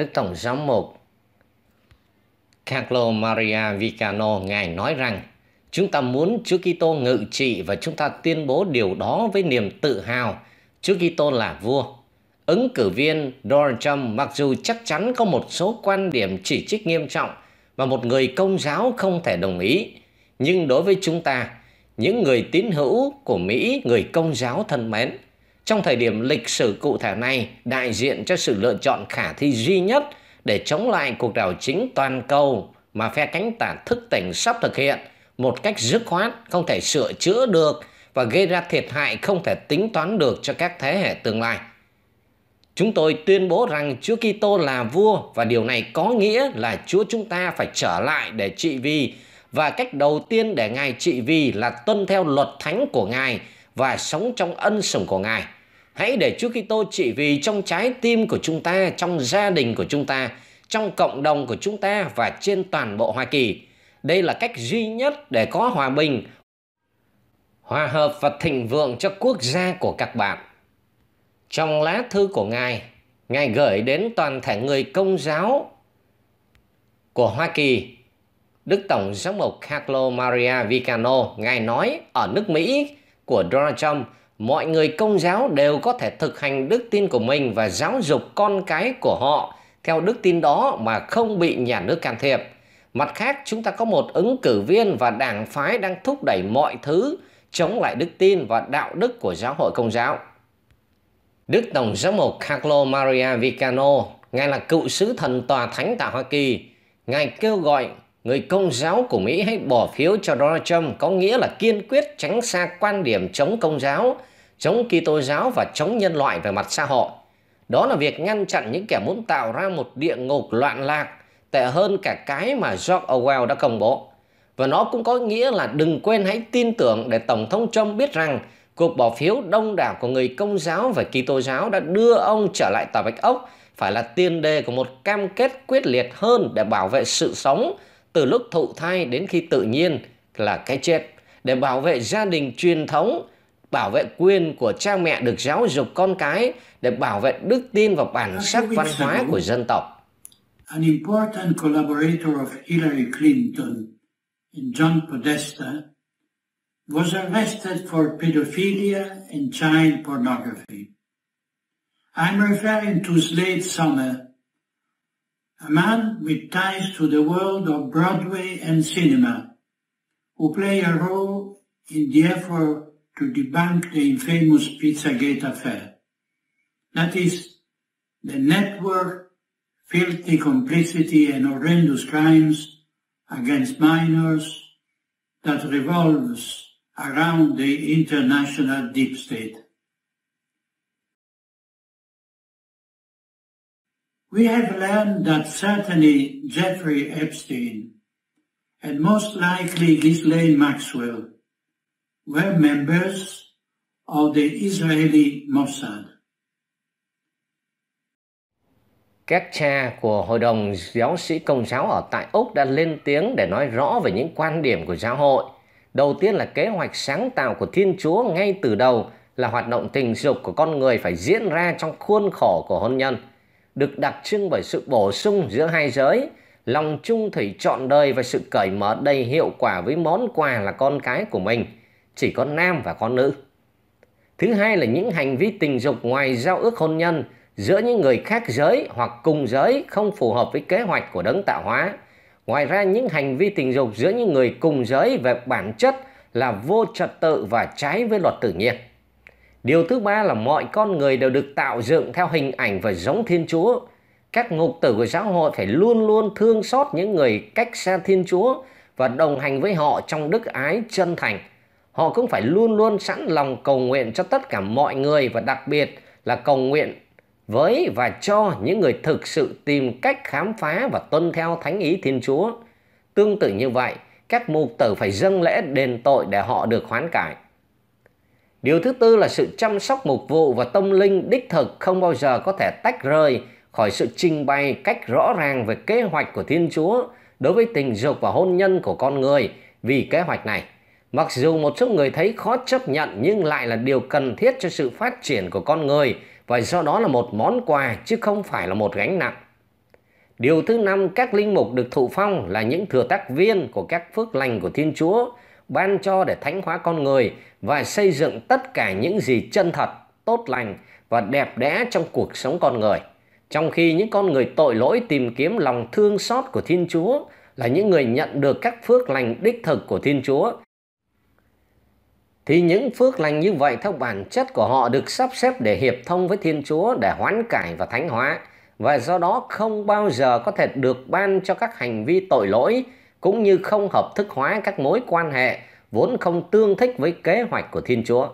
Đức Tổng giám mục Carlo Maria Vicano ngài nói rằng chúng ta muốn Chúa Kitô ngự trị và chúng ta tuyên bố điều đó với niềm tự hào Chúa Kitô là vua. Ứng cử viên Donald Trump mặc dù chắc chắn có một số quan điểm chỉ trích nghiêm trọng mà một người công giáo không thể đồng ý, nhưng đối với chúng ta, những người tín hữu của Mỹ, người công giáo thân mến, trong thời điểm lịch sử cụ thể này đại diện cho sự lựa chọn khả thi duy nhất để chống lại cuộc đảo chính toàn cầu mà phe cánh tả thức tỉnh sắp thực hiện một cách dứt khoát, không thể sửa chữa được và gây ra thiệt hại không thể tính toán được cho các thế hệ tương lai. Chúng tôi tuyên bố rằng Chúa Kitô là vua và điều này có nghĩa là Chúa chúng ta phải trở lại để trị vì và cách đầu tiên để Ngài trị vì là tuân theo luật thánh của Ngài và sống trong ân sủng của Ngài. Hãy để Chúa Kitô trị vì trong trái tim của chúng ta, trong gia đình của chúng ta, trong cộng đồng của chúng ta và trên toàn bộ Hoa Kỳ. Đây là cách duy nhất để có hòa bình, hòa hợp và thịnh vượng cho quốc gia của các bạn. Trong lá thư của Ngài, Ngài gửi đến toàn thể người công giáo của Hoa Kỳ, Đức Tổng giám mục Carlo Maria Vicano, Ngài nói ở nước Mỹ của Donald Trump – mọi người công giáo đều có thể thực hành đức tin của mình và giáo dục con cái của họ theo đức tin đó mà không bị nhà nước can thiệp. Mặt khác, chúng ta có một ứng cử viên và đảng phái đang thúc đẩy mọi thứ chống lại đức tin và đạo đức của giáo hội công giáo. Đức Tổng giám mục Carlo Maria Vicano, ngài là cựu sứ thần tòa thánh tại Hoa Kỳ, ngài kêu gọi người công giáo của Mỹ hãy bỏ phiếu cho Donald Trump có nghĩa là kiên quyết tránh xa quan điểm chống công giáo chống Kitô giáo và chống nhân loại về mặt xã hội. Đó là việc ngăn chặn những kẻ muốn tạo ra một địa ngục loạn lạc tệ hơn cả cái mà George Orwell đã công bố. Và nó cũng có nghĩa là đừng quên hãy tin tưởng để Tổng thống Trump biết rằng cuộc bỏ phiếu đông đảo của người công giáo và Kitô giáo đã đưa ông trở lại Tòa Bạch Ốc phải là tiền đề của một cam kết quyết liệt hơn để bảo vệ sự sống từ lúc thụ thai đến khi tự nhiên là cái chết, để bảo vệ gia đình truyền thống bảo vệ quyền của cha mẹ được giáo dục con cái để bảo vệ đức tin và bản sắc văn hóa của dân tộc. An important collaborator of Hillary Clinton, John Podesta, was arrested for pedophilia and child pornography. I'm referring to Slade Sommer, a man with ties to the world of Broadway and cinema, who played a role in the effort to debunk the infamous Pizzagate affair. That is, the network, filthy complicity and horrendous crimes against minors that revolves around the international deep state. We have learned that certainly Jeffrey Epstein and most likely Ghislaine Maxwell were members of the Israeli Mossad. Các cha của Hội đồng Giáo sĩ Công giáo ở tại Úc đã lên tiếng để nói rõ về những quan điểm của giáo hội. Đầu tiên là kế hoạch sáng tạo của Thiên Chúa ngay từ đầu là hoạt động tình dục của con người phải diễn ra trong khuôn khổ của hôn nhân, được đặc trưng bởi sự bổ sung giữa hai giới, lòng trung thủy trọn đời và sự cởi mở đầy hiệu quả với món quà là con cái của mình – chỉ có nam và có nữ. Thứ hai là những hành vi tình dục ngoài giao ước hôn nhân giữa những người khác giới hoặc cùng giới không phù hợp với kế hoạch của đấng tạo hóa. Ngoài ra những hành vi tình dục giữa những người cùng giới về bản chất là vô trật tự và trái với luật tự nhiên. Điều thứ ba là mọi con người đều được tạo dựng theo hình ảnh và giống Thiên Chúa. Các ngục tử của giáo hội phải luôn luôn thương xót những người cách xa Thiên Chúa và đồng hành với họ trong đức ái chân thành – họ cũng phải luôn luôn sẵn lòng cầu nguyện cho tất cả mọi người và đặc biệt là cầu nguyện với và cho những người thực sự tìm cách khám phá và tuân theo thánh ý Thiên Chúa. Tương tự như vậy, các mục tử phải dâng lễ đền tội để họ được hoán cải. Điều thứ tư là sự chăm sóc mục vụ và tâm linh đích thực không bao giờ có thể tách rời khỏi sự trình bày cách rõ ràng về kế hoạch của Thiên Chúa đối với tình dục và hôn nhân của con người vì kế hoạch này Mặc dù một số người thấy khó chấp nhận nhưng lại là điều cần thiết cho sự phát triển của con người và do đó là một món quà chứ không phải là một gánh nặng. Điều thứ năm, các linh mục được thụ phong là những thừa tác viên của các phước lành của Thiên Chúa ban cho để thánh hóa con người và xây dựng tất cả những gì chân thật, tốt lành và đẹp đẽ trong cuộc sống con người. Trong khi những con người tội lỗi tìm kiếm lòng thương xót của Thiên Chúa là những người nhận được các phước lành đích thực của Thiên Chúa thì những phước lành như vậy theo bản chất của họ được sắp xếp để hiệp thông với Thiên Chúa để hoán cải và thánh hóa và do đó không bao giờ có thể được ban cho các hành vi tội lỗi cũng như không hợp thức hóa các mối quan hệ vốn không tương thích với kế hoạch của Thiên Chúa.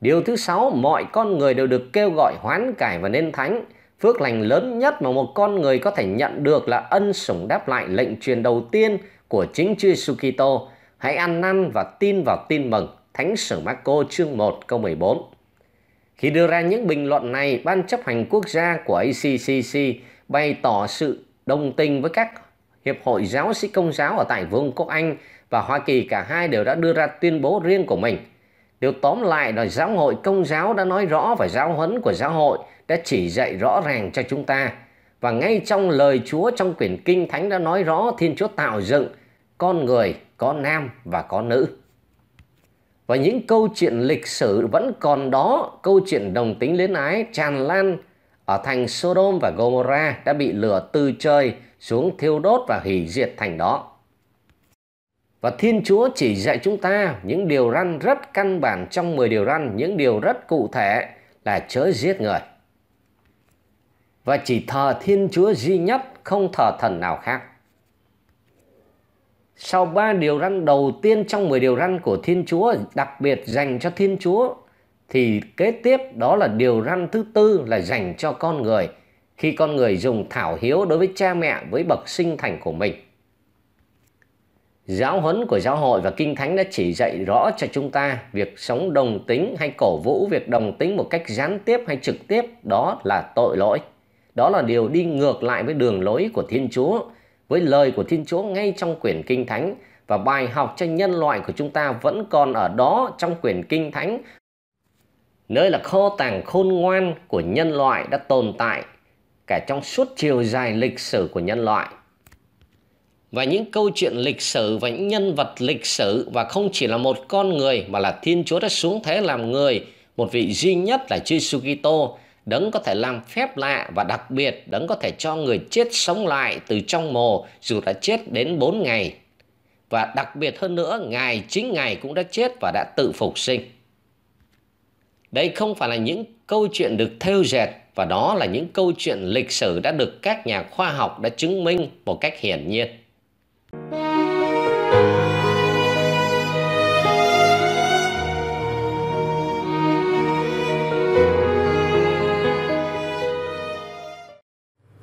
Điều thứ sáu, mọi con người đều được kêu gọi hoán cải và nên thánh. Phước lành lớn nhất mà một con người có thể nhận được là ân sủng đáp lại lệnh truyền đầu tiên của chính Chúa Giêsu Kitô Hãy ăn năn và tin vào tin mừng Thánh sử Marco chương 1 câu 14. Khi đưa ra những bình luận này, Ban chấp hành quốc gia của ACCC bày tỏ sự đồng tình với các hiệp hội giáo sĩ công giáo ở tại Vương quốc Anh và Hoa Kỳ cả hai đều đã đưa ra tuyên bố riêng của mình. Điều tóm lại là giáo hội công giáo đã nói rõ và giáo huấn của giáo hội đã chỉ dạy rõ ràng cho chúng ta. Và ngay trong lời Chúa trong quyển Kinh Thánh đã nói rõ Thiên Chúa tạo dựng con người có nam và có nữ. Và những câu chuyện lịch sử vẫn còn đó, câu chuyện đồng tính luyến ái tràn lan ở thành Sodom và Gomorrah đã bị lửa từ trời xuống thiêu đốt và hủy diệt thành đó. Và Thiên Chúa chỉ dạy chúng ta những điều răn rất căn bản trong 10 điều răn, những điều rất cụ thể là chớ giết người. Và chỉ thờ Thiên Chúa duy nhất, không thờ thần nào khác sau ba điều răn đầu tiên trong 10 điều răn của Thiên Chúa đặc biệt dành cho Thiên Chúa thì kế tiếp đó là điều răn thứ tư là dành cho con người khi con người dùng thảo hiếu đối với cha mẹ với bậc sinh thành của mình. Giáo huấn của giáo hội và kinh thánh đã chỉ dạy rõ cho chúng ta việc sống đồng tính hay cổ vũ việc đồng tính một cách gián tiếp hay trực tiếp đó là tội lỗi. Đó là điều đi ngược lại với đường lối của Thiên Chúa với lời của Thiên Chúa ngay trong quyển Kinh Thánh và bài học cho nhân loại của chúng ta vẫn còn ở đó trong quyển Kinh Thánh nơi là kho tàng khôn ngoan của nhân loại đã tồn tại cả trong suốt chiều dài lịch sử của nhân loại. Và những câu chuyện lịch sử và những nhân vật lịch sử và không chỉ là một con người mà là Thiên Chúa đã xuống thế làm người, một vị duy nhất là Chúa Giêsu Kitô đấng có thể làm phép lạ và đặc biệt đấng có thể cho người chết sống lại từ trong mồ dù đã chết đến 4 ngày. Và đặc biệt hơn nữa, Ngài chính Ngài cũng đã chết và đã tự phục sinh. Đây không phải là những câu chuyện được theo dệt và đó là những câu chuyện lịch sử đã được các nhà khoa học đã chứng minh một cách hiển nhiên.